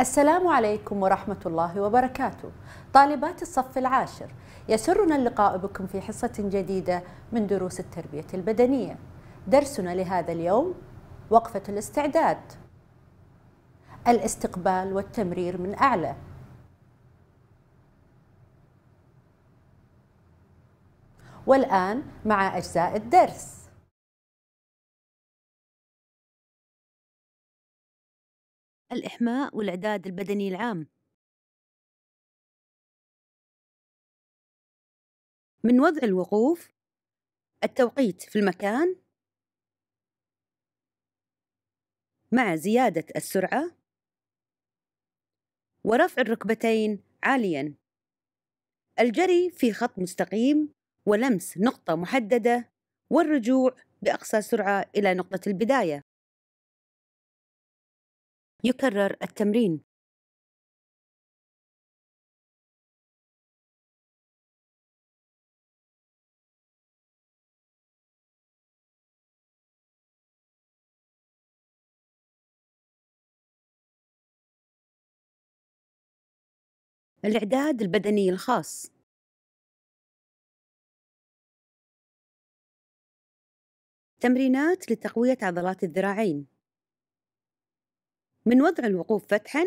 السلام عليكم ورحمة الله وبركاته طالبات الصف العاشر يسرنا اللقاء بكم في حصة جديدة من دروس التربية البدنية درسنا لهذا اليوم وقفة الاستعداد الاستقبال والتمرير من أعلى والآن مع أجزاء الدرس الإحماء والإعداد البدني العام من وضع الوقوف التوقيت في المكان مع زيادة السرعة ورفع الركبتين عاليا الجري في خط مستقيم ولمس نقطة محددة والرجوع بأقصى سرعة إلى نقطة البداية يكرر التمرين الإعداد البدني الخاص تمرينات لتقوية عضلات الذراعين من وضع الوقوف فتحا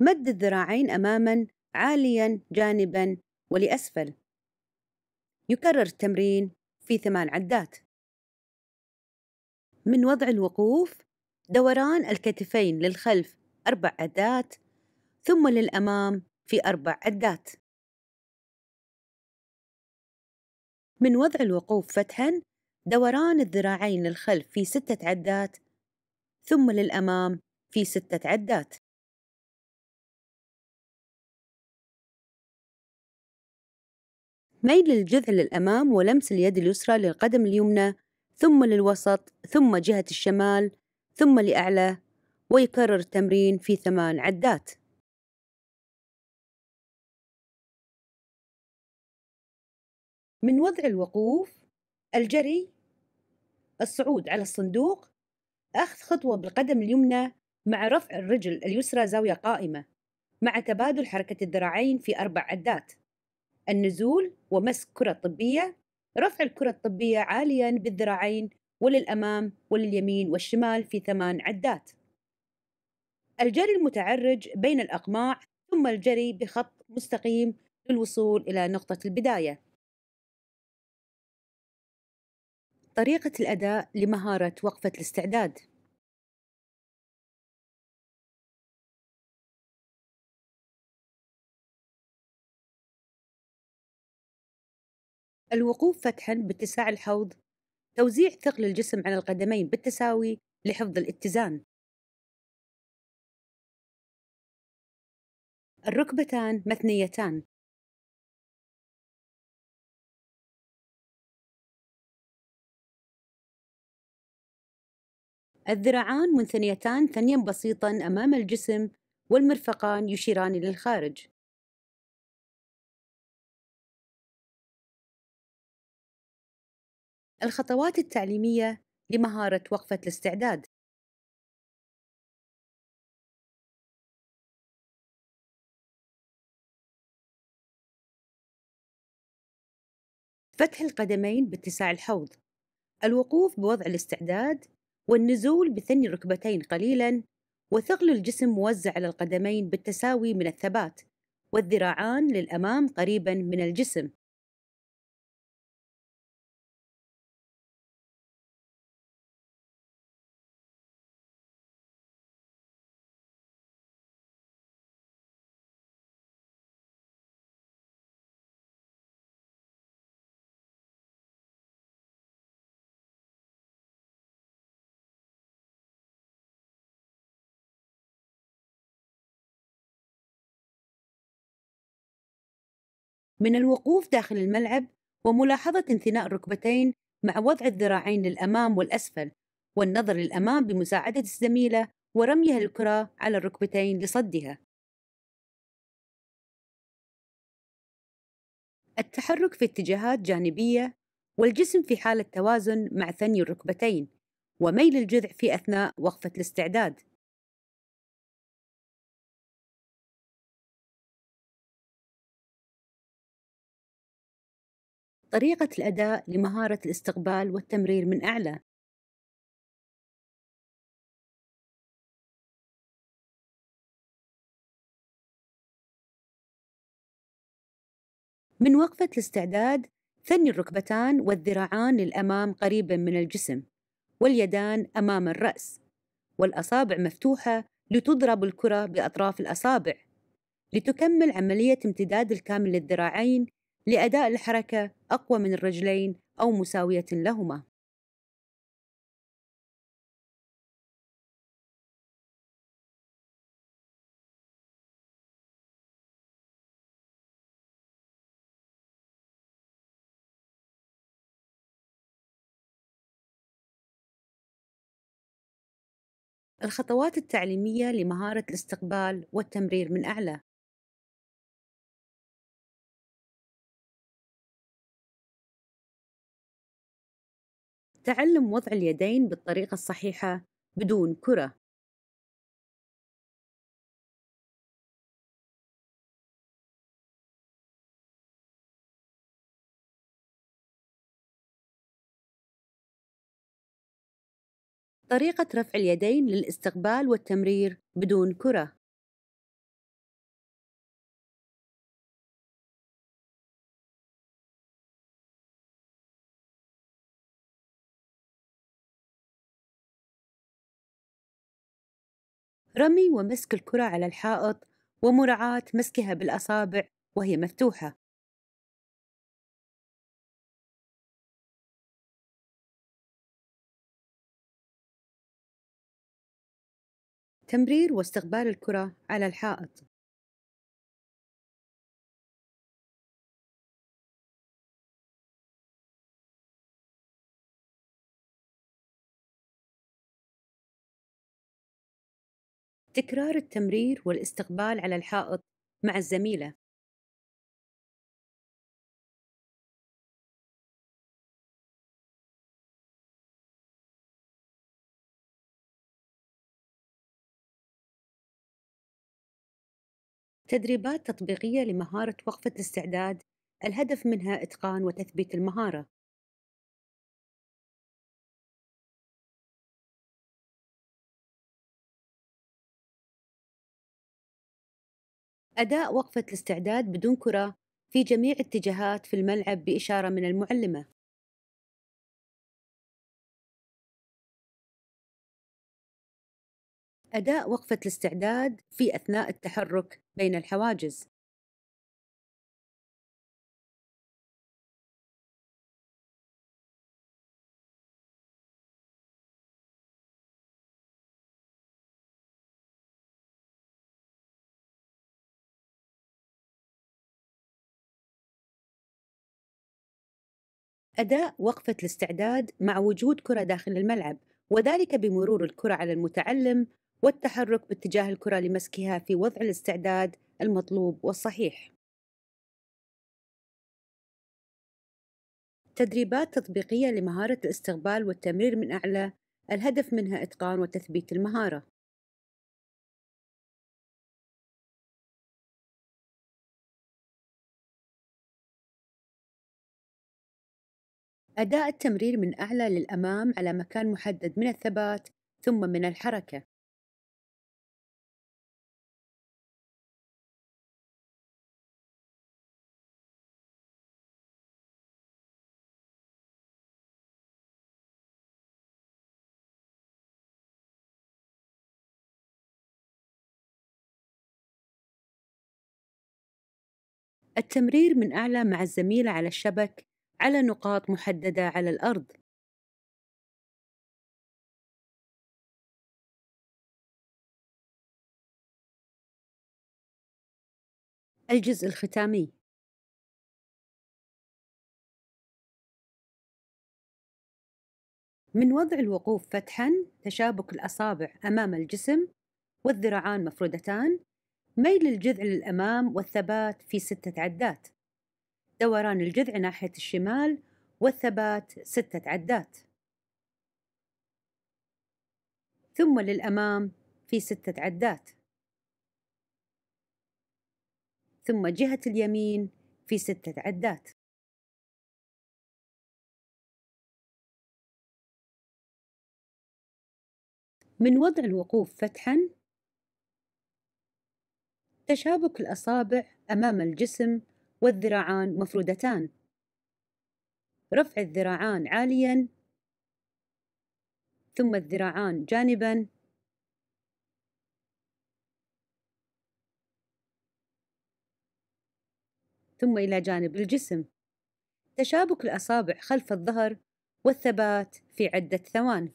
مد الذراعين أماما عاليا جانبا ولأسفل يكرر التمرين في ثمان عدات من وضع الوقوف دوران الكتفين للخلف أربع عدات ثم للأمام في أربع عدات من وضع الوقوف فتحا دوران الذراعين للخلف في ستة عدات ثم للأمام في ستة عدات ميل الجذع للأمام ولمس اليد اليسرى للقدم اليمنى ثم للوسط ثم جهة الشمال ثم لأعلى ويكرر التمرين في ثمان عدات من وضع الوقوف الجري الصعود على الصندوق أخذ خطوة بالقدم اليمنى مع رفع الرجل اليسرى زاوية قائمة مع تبادل حركة الذراعين في أربع عدات النزول ومسك كرة طبية رفع الكرة الطبية عاليا بالذراعين وللأمام ولليمين والشمال في ثمان عدات الجري المتعرج بين الأقماع ثم الجري بخط مستقيم للوصول إلى نقطة البداية طريقة الأداء لمهارة وقفة الاستعداد الوقوف فتحا باتساع الحوض توزيع ثقل الجسم على القدمين بالتساوي لحفظ الاتزان الركبتان مثنيتان الذراعان منثنيتان ثنيا بسيطا أمام الجسم والمرفقان يشيران للخارج الخطوات التعليمية لمهارة وقفة الاستعداد فتح القدمين باتساع الحوض الوقوف بوضع الاستعداد والنزول بثني الركبتين قليلا وثقل الجسم موزع على القدمين بالتساوي من الثبات والذراعان للأمام قريبا من الجسم من الوقوف داخل الملعب وملاحظة انثناء الركبتين مع وضع الذراعين للأمام والأسفل والنظر للأمام بمساعدة الزميلة ورميها الكرة على الركبتين لصدها. التحرك في اتجاهات جانبية والجسم في حالة توازن مع ثني الركبتين وميل الجذع في أثناء وقفة الاستعداد. طريقة الأداء لمهارة الاستقبال والتمرير من أعلى من وقفة الاستعداد ثني الركبتان والذراعان للأمام قريبا من الجسم واليدان أمام الرأس والأصابع مفتوحة لتضرب الكرة بأطراف الأصابع لتكمل عملية امتداد الكامل للذراعين لأداء الحركة أقوى من الرجلين أو مساوية لهما. الخطوات التعليمية لمهارة الاستقبال والتمرير من أعلى تعلم وضع اليدين بالطريقة الصحيحة بدون كرة طريقة رفع اليدين للاستقبال والتمرير بدون كرة رمي ومسك الكرة على الحائط ومراعاة مسكها بالأصابع وهي مفتوحة تمرير واستقبال الكرة على الحائط تكرار التمرير والاستقبال على الحائط مع الزميلة تدريبات تطبيقية لمهارة وقفة الاستعداد الهدف منها إتقان وتثبيت المهارة أداء وقفة الاستعداد بدون كرة في جميع اتجاهات في الملعب بإشارة من المعلمة أداء وقفة الاستعداد في أثناء التحرك بين الحواجز أداء وقفة الاستعداد مع وجود كرة داخل الملعب وذلك بمرور الكرة على المتعلم والتحرك باتجاه الكرة لمسكها في وضع الاستعداد المطلوب والصحيح. تدريبات تطبيقية لمهارة الاستقبال والتمرير من أعلى الهدف منها إتقان وتثبيت المهارة. أداء التمرير من أعلى للأمام على مكان محدد من الثبات ثم من الحركة التمرير من أعلى مع الزميل على الشبك على نقاط محددة على الأرض الجزء الختامي من وضع الوقوف فتحا تشابك الأصابع أمام الجسم والذراعان مفردتان ميل الجذع للأمام والثبات في ستة عدات دوران الجذع ناحية الشمال والثبات ستة عدات ثم للأمام في ستة عدات ثم جهة اليمين في ستة عدات من وضع الوقوف فتحا تشابك الأصابع أمام الجسم والذراعان مفرودتان رفع الذراعان عاليا ثم الذراعان جانبا ثم إلى جانب الجسم تشابك الأصابع خلف الظهر والثبات في عدة ثوان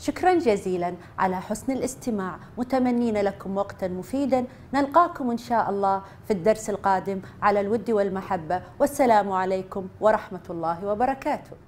شكرا جزيلا على حسن الاستماع متمنين لكم وقتا مفيدا نلقاكم إن شاء الله في الدرس القادم على الود والمحبة والسلام عليكم ورحمة الله وبركاته